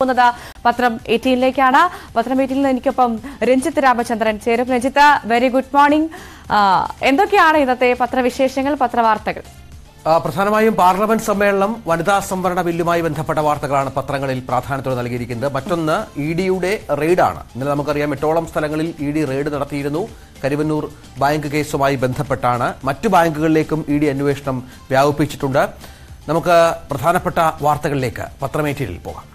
പോകുന്നത് പത്രം എയ്റ്റീനിലേക്കാണ് പത്രം എയ്റ്റീനിൽ നിന്ന് എനിക്കൊപ്പം രഞ്ജിത്ത് രാമചന്ദ്രൻ ചേരും രഞ്ജിത്ത് വെരി ഗുഡ് മോർണിംഗ് എന്തൊക്കെയാണ് ഇന്നത്തെ പത്രവിശേഷങ്ങൾ പത്രവാർത്തകൾ പ്രധാനമായും പാർലമെന്റ് സമ്മേളനം വനിതാ സംവരണ ബില്ലുമായി ബന്ധപ്പെട്ട വാർത്തകളാണ് പത്രങ്ങളിൽ പ്രാധാന്യത്തോടെ നൽകിയിരിക്കുന്നത് മറ്റൊന്ന് ഇ ഡിയുടെ റെയ്ഡാണ് ഇന്നലെ നമുക്കറിയാം എട്ടോളം സ്ഥലങ്ങളിൽ ഇ ഡി റെയ്ഡ് നടത്തിയിരുന്നു കരുവന്നൂർ ബാങ്ക് കേസുമായി ബന്ധപ്പെട്ടാണ് മറ്റു ബാങ്കുകളിലേക്കും ഇ ഡി അന്വേഷണം വ്യാപിപ്പിച്ചിട്ടുണ്ട് നമുക്ക് പ്രധാനപ്പെട്ട വാർത്തകളിലേക്ക് പത്രമേറ്റയിൽ പോകാം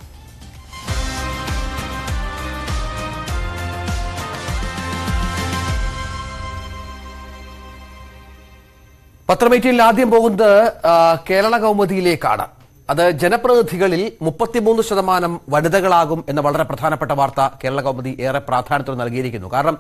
പത്രമേറ്റയിൽ ആദ്യം പോകുന്നത് കേരള കൗമുദിയിലേക്കാണ് അത് ജനപ്രതിനിധികളിൽ മുപ്പത്തിമൂന്ന് ശതമാനം വനിതകളാകും എന്ന വളരെ പ്രധാനപ്പെട്ട വാർത്ത കേരള കൗമുദി ഏറെ പ്രാധാന്യത്തോട് നൽകിയിരിക്കുന്നു കാരണം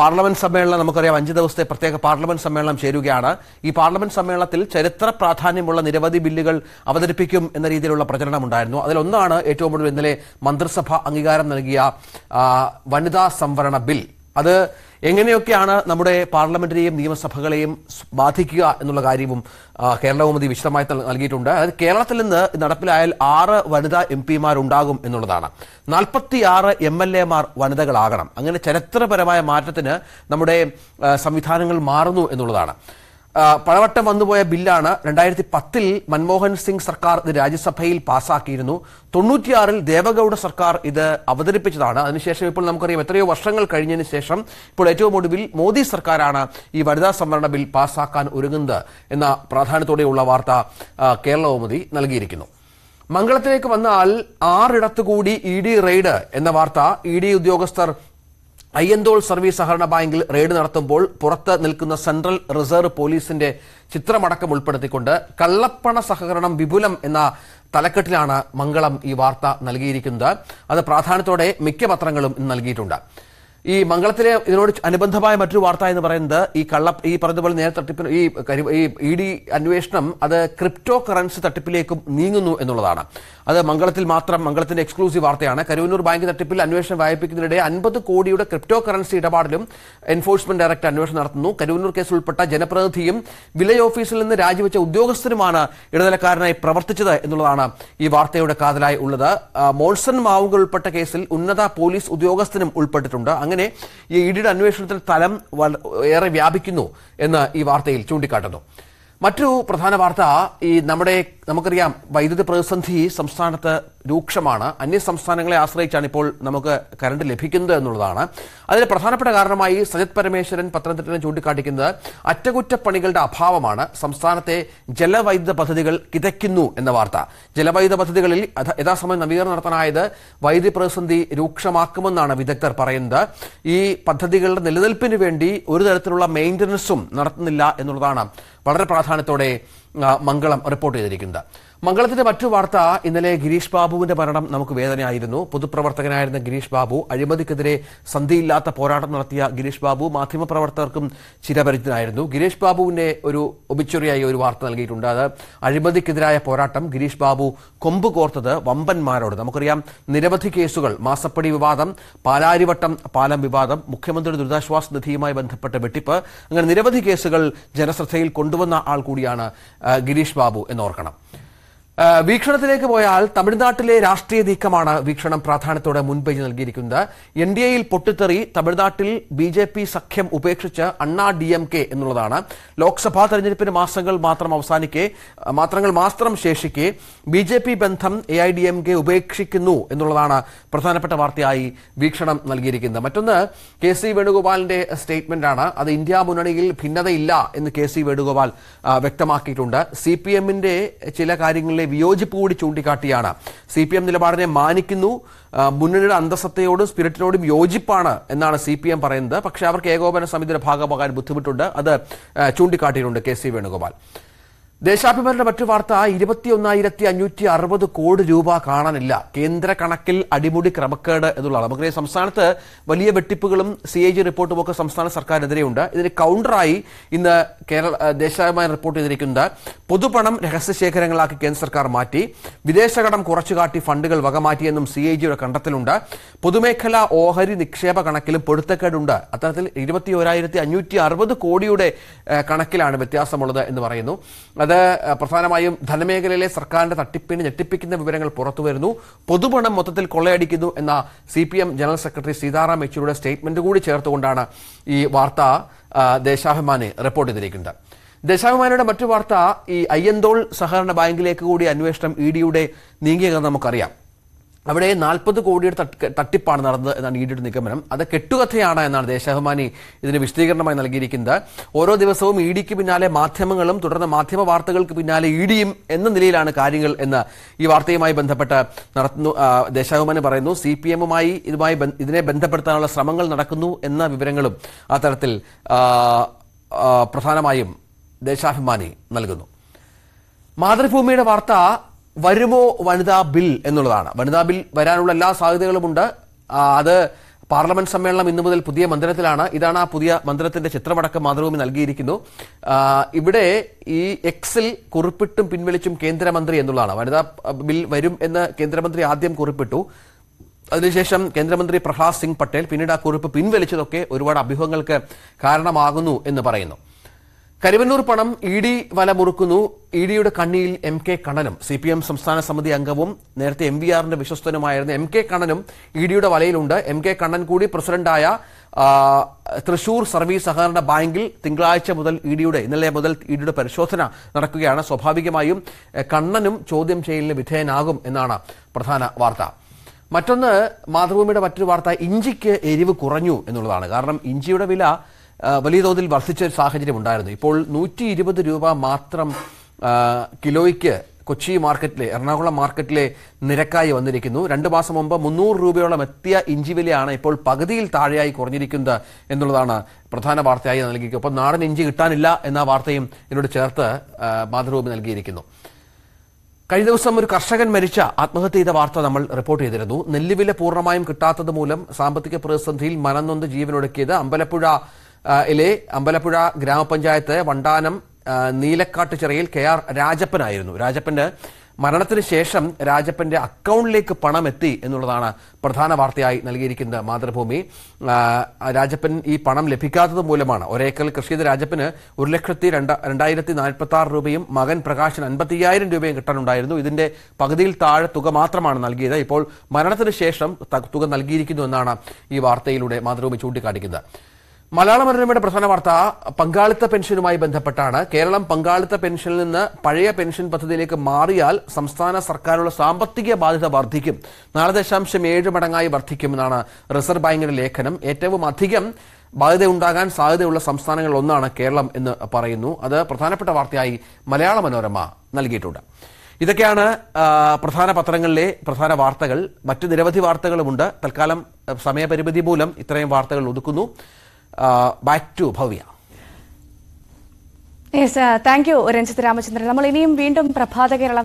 പാർലമെന്റ് സമ്മേളനം നമുക്കറിയാം അഞ്ച് ദിവസത്തെ പ്രത്യേക പാർലമെന്റ് സമ്മേളനം ചേരുകയാണ് ഈ പാർലമെന്റ് സമ്മേളനത്തിൽ ചരിത്ര പ്രാധാന്യമുള്ള നിരവധി ബില്ലുകൾ അവതരിപ്പിക്കും എന്ന രീതിയിലുള്ള പ്രചരണം ഉണ്ടായിരുന്നു അതിലൊന്നാണ് ഏറ്റവും കൂടുതൽ ഇന്നലെ മന്ത്രിസഭ അംഗീകാരം നൽകിയ വനിതാ സംവരണ ബിൽ അത് എങ്ങനെയൊക്കെയാണ് നമ്മുടെ പാർലമെന്റിനെയും നിയമസഭകളെയും ബാധിക്കുക എന്നുള്ള കാര്യവും കേരളകൗമുദി വിശദമായി നൽകിയിട്ടുണ്ട് അതായത് കേരളത്തിൽ നിന്ന് നടപ്പിലായാൽ ആറ് വനിതാ എം പിമാരുണ്ടാകും എന്നുള്ളതാണ് നാൽപ്പത്തിയാറ് എം എൽ എമാർ വനിതകളാകണം അങ്ങനെ ചരിത്രപരമായ മാറ്റത്തിന് നമ്മുടെ സംവിധാനങ്ങൾ മാറുന്നു എന്നുള്ളതാണ് പഴവട്ടം വന്നുപോയ ബില്ലാണ് രണ്ടായിരത്തി പത്തിൽ മൻമോഹൻ സിംഗ് സർക്കാർ ഇത് രാജ്യസഭയിൽ പാസാക്കിയിരുന്നു തൊണ്ണൂറ്റിയാറിൽ ദേവഗൌഡ സർക്കാർ ഇത് അവതരിപ്പിച്ചതാണ് അതിനുശേഷം ഇപ്പോൾ നമുക്കറിയാം എത്രയോ വർഷങ്ങൾ കഴിഞ്ഞതിന് ശേഷം ഇപ്പോൾ ഏറ്റവും ഒടുവിൽ മോദി സർക്കാരാണ് ഈ വനിതാ സംവരണ ബിൽ പാസാക്കാൻ ഒരുങ്ങുന്നത് എന്ന പ്രാധാന്യത്തോടെയുള്ള വാർത്ത കേരളകൗമുദി നൽകിയിരിക്കുന്നു മംഗളത്തിലേക്ക് വന്നാൽ ആറിടത്തുകൂടി ഇ ഡി റെയ്ഡ് എന്ന വാർത്ത ഇ ഡി ഉദ്യോഗസ്ഥർ അയ്യന്തോൾ സർവീസ് സഹകരണ ബാങ്കിൽ റെയ്ഡ് നടത്തുമ്പോൾ പുറത്ത് നിൽക്കുന്ന സെൻട്രൽ റിസർവ് പോലീസിന്റെ ചിത്രമടക്കം ഉൾപ്പെടുത്തിക്കൊണ്ട് കള്ളപ്പണ സഹകരണം വിപുലം എന്ന തലക്കെട്ടിലാണ് മംഗളം ഈ വാർത്ത നൽകിയിരിക്കുന്നത് അത് പ്രാധാന്യത്തോടെ മിക്ക പത്രങ്ങളും നൽകിയിട്ടുണ്ട് ഈ മംഗളത്തിലെ ഇതിനോട് അനുബന്ധമായ മറ്റൊരു വാർത്ത എന്ന് പറയുന്നത് ഈ കള്ള ഈ പറഞ്ഞതുപോലെ നേരെ തട്ടിപ്പിന് ഈ ഈ ഇ ഡി അന്വേഷണം അത് ക്രിപ്റ്റോ കറൻസി തട്ടിപ്പിലേക്കും നീങ്ങുന്നു എന്നുള്ളതാണ് അത് മംഗളത്തിൽ മാത്രം മംഗളത്തിന്റെ എക്സ്ക്ലൂസീവ് വാർത്തയാണ് കരുവന്നൂർ ബാങ്ക് തട്ടിപ്പിൽ അന്വേഷണം വായിപ്പിക്കുന്നതിനിടെ അൻപത് കോടിയുടെ ക്രിപ്റ്റോ കറൻസി ഇടപാടിലും എൻഫോഴ്സ്മെന്റ് ഡയറക്ടർ അന്വേഷണം നടത്തുന്നു കരുവന്നൂർ കേസിൽ ഉൾപ്പെട്ട ജനപ്രതിനിധിയും വില്ലേജ് ഓഫീസിൽ നിന്ന് രാജിവെച്ച ഉദ്യോഗസ്ഥരുമാണ് ഇടനിലക്കാരനായി പ്രവർത്തിച്ചത് എന്നുള്ളതാണ് ഈ വാർത്തയുടെ കാതലായി ഉള്ളത് മോൾസൺ മാവുകൾ ഉൾപ്പെട്ട കേസിൽ ഉന്നത പോലീസ് ഉദ്യോഗസ്ഥനും ഉൾപ്പെട്ടിട്ടുണ്ട് അങ്ങനെ ഈ ഇഡിയുടെ അന്വേഷണത്തിൽ തലം ഏറെ വ്യാപിക്കുന്നു എന്ന് ഈ വാർത്തയിൽ ചൂണ്ടിക്കാട്ടുന്നു മറ്റു പ്രധാന വാർത്ത ഈ നമ്മുടെ നമുക്കറിയാം വൈദ്യുതി പ്രതിസന്ധി സംസ്ഥാനത്ത് രൂക്ഷമാണ് അന്യസംസ്ഥാനങ്ങളെ ആശ്രയിച്ചാണ് ഇപ്പോൾ നമുക്ക് കറണ്ട് ലഭിക്കുന്നത് എന്നുള്ളതാണ് അതിന് പ്രധാനപ്പെട്ട കാരണമായി സജിത് പരമേശ്വരൻ പത്തനംതിട്ടനെ ചൂണ്ടിക്കാട്ടിക്കുന്നത് അറ്റകുറ്റപ്പണികളുടെ അഭാവമാണ് സംസ്ഥാനത്തെ ജലവൈദ്യുത പദ്ധതികൾ കിതയ്ക്കുന്നു എന്ന വാർത്ത ജലവൈദ്യുത പദ്ധതികളിൽ യഥാസമയം നവീകരണം നടത്താനായത് വൈദ്യുതി പ്രതിസന്ധി രൂക്ഷമാക്കുമെന്നാണ് വിദഗ്ധർ പറയുന്നത് ഈ പദ്ധതികളുടെ നിലനിൽപ്പിന് വേണ്ടി ഒരു തരത്തിലുള്ള മെയിൻ്റനൻസും നടത്തുന്നില്ല എന്നുള്ളതാണ് വളരെ പ്രാധാന്യത്തോടെ മംഗളം റിപ്പോർട്ട് ചെയ്തിരിക്കുന്നത് മംഗളത്തിന്റെ മറ്റു വാർത്ത ഇന്നലെ ഗിരീഷ് ബാബുവിന്റെ മരണം നമുക്ക് വേദനയായിരുന്നു പൊതുപ്രവർത്തകനായിരുന്ന ഗിരീഷ് ബാബു അഴിമതിക്കെതിരെ സന്ധിയില്ലാത്ത പോരാട്ടം നടത്തിയ ഗിരീഷ് ബാബു മാധ്യമപ്രവർത്തകർക്കും ചിരപരിചിതനായിരുന്നു ഗിരീഷ് ബാബുവിന്റെ ഒരു ഒബിച്ചുറിയായി ഒരു വാർത്ത നൽകിയിട്ടുണ്ട് അത് അഴിമതിക്കെതിരായ പോരാട്ടം ഗിരീഷ് ബാബു കൊമ്പ് കോർത്തത് വമ്പന്മാരോട് നമുക്കറിയാം നിരവധി കേസുകൾ മാസപ്പടി വിവാദം പാലാരിവട്ടം പാലം വിവാദം മുഖ്യമന്ത്രി ദുരിതാശ്വാസ നിധിയുമായി ബന്ധപ്പെട്ട വെട്ടിപ്പ് അങ്ങനെ നിരവധി കേസുകൾ ജനശ്രദ്ധയിൽ കൊണ്ടുവന്ന ആൾ കൂടിയാണ് ഗിരീഷ് ബാബു എന്നോർക്കണം വീക്ഷണത്തിലേക്ക് പോയാൽ തമിഴ്നാട്ടിലെ രാഷ്ട്രീയ നീക്കമാണ് വീക്ഷണം പ്രാധാന്യത്തോടെ മുൻപേജ് നൽകിയിരിക്കുന്നത് എൻ ഡി എയിൽ പൊട്ടിത്തെറി തമിഴ്നാട്ടിൽ ബി ജെ പി സഖ്യം ഉപേക്ഷിച്ച് അണ്ണാ ഡി എം കെ എന്നുള്ളതാണ് ലോക്സഭാ തെരഞ്ഞെടുപ്പിന് മാസങ്ങൾ മാത്രം അവസാനിക്കെ മാത്രങ്ങൾ മാത്രം ശേഷിക്കെ ബി ജെ പി ബന്ധം A I D M K ഉപേക്ഷിക്കുന്നു എന്നുള്ളതാണ് പ്രധാനപ്പെട്ട വാർത്തയായി വീക്ഷണം നൽകിയിരിക്കുന്നത് മറ്റൊന്ന് കെ സി വേണുഗോപാലിന്റെ സ്റ്റേറ്റ്മെന്റാണ് അത് ഇന്ത്യ മുന്നണിയിൽ ഭിന്നതയില്ല എന്ന് കെ സി വേണുഗോപാൽ വ്യക്തമാക്കിയിട്ടുണ്ട് സി പി എമ്മിന്റെ ചില കാര്യങ്ങളിലെ വിയോജിപ്പ് കൂടി ചൂണ്ടിക്കാട്ടിയാണ് സി പി എം നിലപാടിനെ മാനിക്കുന്നു മുന്നണിയുടെ അന്തസ്സത്തയോടും സ്പിരിറ്റിനോടും യോജിപ്പാണ് എന്നാണ് സി പി എം പറയുന്നത് പക്ഷെ അവർക്ക് ഏകോപന സമിതിയുടെ ഭാഗമാകാൻ ബുദ്ധിമുട്ടുണ്ട് അത് ചൂണ്ടിക്കാട്ടിയിട്ടുണ്ട് കെ സി വേണുഗോപാൽ ദേശാഭിമാനിയുടെ മറ്റു വാർത്ത ഇരുപത്തിയൊന്നായിരത്തി അഞ്ഞൂറ്റി അറുപത് കോടി രൂപ കാണാനില്ല കേന്ദ്ര കണക്കിൽ അടിമുടി ക്രമക്കേട് എന്നുള്ള നമുക്ക് സംസ്ഥാനത്ത് വലിയ വെട്ടിപ്പുകളും സി എ ജി റിപ്പോർട്ടുമൊക്കെ സംസ്ഥാന സർക്കാരിനെതിരെയുണ്ട് ഇതിന് കൗണ്ടറായി ഇന്ന് കേരള ദേശീയമായി റിപ്പോർട്ട് ചെയ്തിരിക്കുന്നത് പൊതുപണം രഹസ്യ ശേഖരങ്ങളാക്കി കേന്ദ്ര സർക്കാർ മാറ്റി വിദേശകടം കുറച്ചുകാട്ടി ഫണ്ടുകൾ വകമാറ്റിയെന്നും സി ഐ ജിയുടെ കണ്ടെത്തലുണ്ട് പൊതുമേഖലാ ഓഹരി നിക്ഷേപ കണക്കിലും പൊരുത്തക്കേടുണ്ട് അത്തരത്തിൽ ഇരുപത്തി ഒരായിരത്തി അഞ്ഞൂറ്റി അറുപത് കോടിയുടെ കണക്കിലാണ് വ്യത്യാസമുള്ളത് എന്ന് പറയുന്നു അത് പ്രധാനമായും ധനമേഖലയിലെ സർക്കാരിന്റെ തട്ടിപ്പിന് ഞെട്ടിപ്പിക്കുന്ന വിവരങ്ങൾ പുറത്തു വരുന്നു പൊതുപണം മൊത്തത്തിൽ കൊള്ളയടിക്കുന്നു എന്ന സി ജനറൽ സെക്രട്ടറി സീതാറാം യെച്ചൂരിയുടെ സ്റ്റേറ്റ്മെന്റ് കൂടി ചേർത്തുകൊണ്ടാണ് ഈ വാർത്ത ദേശാഭിമാനെ റിപ്പോർട്ട് ചെയ്തിരിക്കുന്നത് ദേശാഭിമാനിയുടെ മറ്റു വാർത്ത ഈ അയ്യന്തോൾ സഹകരണ ബാങ്കിലേക്ക് കൂടി അന്വേഷണം ഇ ഡിയുടെ നീങ്ങിയെന്ന് നമുക്കറിയാം അവിടെ നാൽപ്പത് കോടിയുടെ തട്ടിപ്പാണ് നടന്നത് എന്നാണ് ഇഡിയുടെ നിഗമനം അത് കെട്ടുകഥയാണ് എന്നാണ് ദേശാഭിമാനി ഇതിന് വിശദീകരണമായി നൽകിയിരിക്കുന്നത് ഓരോ ദിവസവും ഇ ഡിക്ക് പിന്നാലെ മാധ്യമങ്ങളും തുടർന്ന് മാധ്യമ വാർത്തകൾക്ക് പിന്നാലെ ഇ ഡിയും എന്ന നിലയിലാണ് കാര്യങ്ങൾ എന്ന് ഈ വാർത്തയുമായി ബന്ധപ്പെട്ട് നടത്തുന്നു ദേശാഭിമാനി പറയുന്നു സി പി എമ്മുമായി ഇതുമായി ഇതിനെ ബന്ധപ്പെടുത്താനുള്ള ശ്രമങ്ങൾ നടക്കുന്നു എന്ന വിവരങ്ങളും ആ തരത്തിൽ പ്രധാനമായും ദേശാഭിമാനി നൽകുന്നു മാതൃഭൂമിയുടെ വാർത്ത വരുമോ വനിതാ ബിൽ എന്നുള്ളതാണ് വനിതാ ബിൽ വരാനുള്ള എല്ലാ സാധ്യതകളുമുണ്ട് അത് പാർലമെന്റ് സമ്മേളനം ഇന്നു മുതൽ പുതിയ മന്ദിരത്തിലാണ് ഇതാണ് ആ പുതിയ മന്ദിരത്തിന്റെ ചിത്രമടക്കം മാതൃഭൂമി നൽകിയിരിക്കുന്നു ഇവിടെ ഈ എക്സിൽ കുറിപ്പിട്ടും പിൻവലിച്ചും കേന്ദ്രമന്ത്രി എന്നുള്ളതാണ് വനിതാ ബിൽ വരും എന്ന് കേന്ദ്രമന്ത്രി ആദ്യം കുറിപ്പിട്ടു അതിനുശേഷം കേന്ദ്രമന്ത്രി പ്രഹ്ലാദ് സിംഗ് പട്ടേൽ പിന്നീട് ആ കുറിപ്പ് പിൻവലിച്ചതൊക്കെ ഒരുപാട് അഭ്യൂഹങ്ങൾക്ക് കാരണമാകുന്നു എന്ന് പറയുന്നു കരിവന്നൂർ പണം ഇ ഡി വല മുറുക്കുന്നു ഇ ഡിയുടെ കണ്ണിയിൽ എം കെ കണ്ണനും സി പി എം സംസ്ഥാന സമിതി അംഗവും നേരത്തെ എം വി ആറിന്റെ വിശ്വസ്തനുമായിരുന്ന എം കെ കണ്ണനും ഇ ഡിയുടെ വലയിലുണ്ട് എം കെ കണ്ണൻ കൂടി പ്രസിഡന്റായ തൃശൂർ സർവീസ് സഹകരണ ബാങ്കിൽ തിങ്കളാഴ്ച മുതൽ ഇ ഡിയുടെ ഇന്നലെ മുതൽ ഇ ഡിയുടെ പരിശോധന നടക്കുകയാണ് സ്വാഭാവികമായും കണ്ണനും ചോദ്യം ചെയ്യലിന് വിധേയനാകും എന്നാണ് പ്രധാന വാർത്ത മറ്റൊന്ന് മാതൃഭൂമിയുടെ മറ്റൊരു വാർത്ത ഇഞ്ചിക്ക് എരിവ് കുറഞ്ഞു എന്നുള്ളതാണ് കാരണം ഇഞ്ചിയുടെ വില വലിയ തോതിൽ വർദ്ധിച്ച ഒരു സാഹചര്യം ഉണ്ടായിരുന്നു ഇപ്പോൾ നൂറ്റി ഇരുപത് രൂപ മാത്രം കിലോയ്ക്ക് കൊച്ചി മാർക്കറ്റിലെ എറണാകുളം മാർക്കറ്റിലെ നിരക്കായി വന്നിരിക്കുന്നു രണ്ട് മാസം മുമ്പ് മുന്നൂറ് രൂപയോളം എത്തിയ ഇഞ്ചി വിലയാണ് ഇപ്പോൾ പകുതിയിൽ താഴെയായി കുറഞ്ഞിരിക്കുന്നത് എന്നുള്ളതാണ് പ്രധാന വാർത്തയായി നൽകിയിരിക്കുക ഒപ്പം നാടൻ ഇഞ്ചി കിട്ടാനില്ല എന്ന വാർത്തയും ഇതിനോട് ചേർത്ത് മാതൃഭൂമി നൽകിയിരിക്കുന്നു കഴിഞ്ഞ ദിവസം ഒരു കർഷകൻ മരിച്ച ആത്മഹത്യ ചെയ്ത വാർത്ത നമ്മൾ റിപ്പോർട്ട് ചെയ്തിരുന്നു നെല്ലുവില പൂർണ്ണമായും കിട്ടാത്തത് മൂലം സാമ്പത്തിക പ്രതിസന്ധിയിൽ മനംനൊന്ന് ജീവനൊടുക്കിയത് അമ്പലപ്പുഴ ഇലെ അമ്പലപ്പുഴ ഗ്രാമപഞ്ചായത്ത് വണ്ടാനം നീലക്കാട്ട് ചിറയിൽ കെ ആർ രാജപ്പനായിരുന്നു രാജപ്പന്റെ മരണത്തിന് ശേഷം രാജപ്പന്റെ അക്കൗണ്ടിലേക്ക് പണം എത്തി എന്നുള്ളതാണ് പ്രധാന വാർത്തയായി നൽകിയിരിക്കുന്നത് മാതൃഭൂമി രാജപ്പൻ ഈ പണം ലഭിക്കാത്തത് മൂലമാണ് ഒരേക്കൽ കൃഷി ചെയ്ത രാജപ്പന് ഒരു ലക്ഷത്തി രണ്ടായിരത്തി നാൽപ്പത്തി ആറ് രൂപയും മകൻ പ്രകാശൻ അൻപത്തിയ്യായിരം രൂപയും കിട്ടാനുണ്ടായിരുന്നു ഇതിന്റെ പകുതിയിൽ താഴെ തുക മാത്രമാണ് നൽകിയത് ഇപ്പോൾ മരണത്തിന് ശേഷം തുക നൽകിയിരിക്കുന്നു എന്നാണ് ഈ വാർത്തയിലൂടെ മാതൃഭൂമി ചൂണ്ടിക്കാട്ടിക്കുന്നത് മലയാള മനോരമയുടെ പ്രധാന വാർത്ത പങ്കാളിത്ത പെൻഷനുമായി ബന്ധപ്പെട്ടാണ് കേരളം പങ്കാളിത്ത പെൻഷനിൽ നിന്ന് പഴയ പെൻഷൻ പദ്ധതിയിലേക്ക് മാറിയാൽ സംസ്ഥാന സർക്കാരുള്ള സാമ്പത്തിക ബാധ്യത വർദ്ധിക്കും നാല് ദശാംശം ഏഴ് മടങ്ങായി വർദ്ധിക്കുമെന്നാണ് റിസർവ് ബാങ്കിന്റെ ലേഖനം ഏറ്റവും അധികം ബാധ്യത ഉണ്ടാകാൻ സാധ്യതയുള്ള സംസ്ഥാനങ്ങളിൽ ഒന്നാണ് കേരളം എന്ന് പറയുന്നു അത് പ്രധാനപ്പെട്ട വാർത്തയായി മലയാള മനോരമ നൽകിയിട്ടുണ്ട് ഇതൊക്കെയാണ് പ്രധാന പത്രങ്ങളിലെ പ്രധാന വാർത്തകൾ മറ്റ് നിരവധി വാർത്തകളുമുണ്ട് തൽക്കാലം സമയപരിമിതി മൂലം ഇത്രയും വാർത്തകൾ ഒതുക്കുന്നു back to Bhavya thank you Ranjith Ramachandran നമ്മൾ ഇനിയും വീണ്ടും പ്രഭാത കേരളം